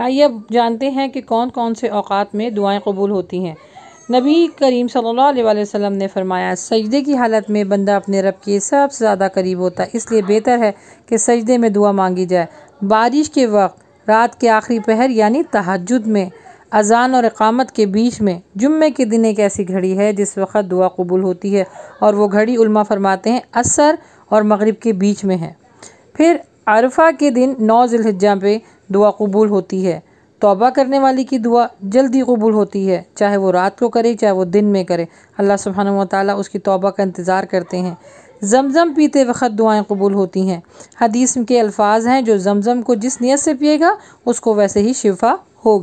आइए अब जानते हैं कि कौन कौन से अवात में दुआएं कबूल होती हैं नबी करीम सल्लल्लाहु अलैहि वसल्लम ने फरमाया सजदे की हालत में बंदा अपने रब के सबसे ज़्यादा करीब होता है इसलिए बेहतर है कि सजदे में दुआ मांगी जाए बारिश के वक्त रात के आखिरी पहर यानी तहजद में अजान और इकामत के बीच में जुम्मे के दिन एक ऐसी घड़ी है जिस वक्त दुआ कबूल होती है और वह घड़ी उलमा फरमाते हैं असर और मगरिब के बीच में है फिर अरफा के दिन नौ जिलहजा पे दुआ कबूल होती है तोबा करने वाली की दुआ जल्दी कबूल होती है चाहे वो रात को करे चाहे वो दिन में करे अल्लाह सुबहान तौ उसकी तोबा का इंतज़ार करते हैं जमज़म पीते वक्त दुआएं कबूल होती हैं हदीस के अल्फाज हैं जो जमज़म को जिस नीयत से पिएगा उसको वैसे ही शिफा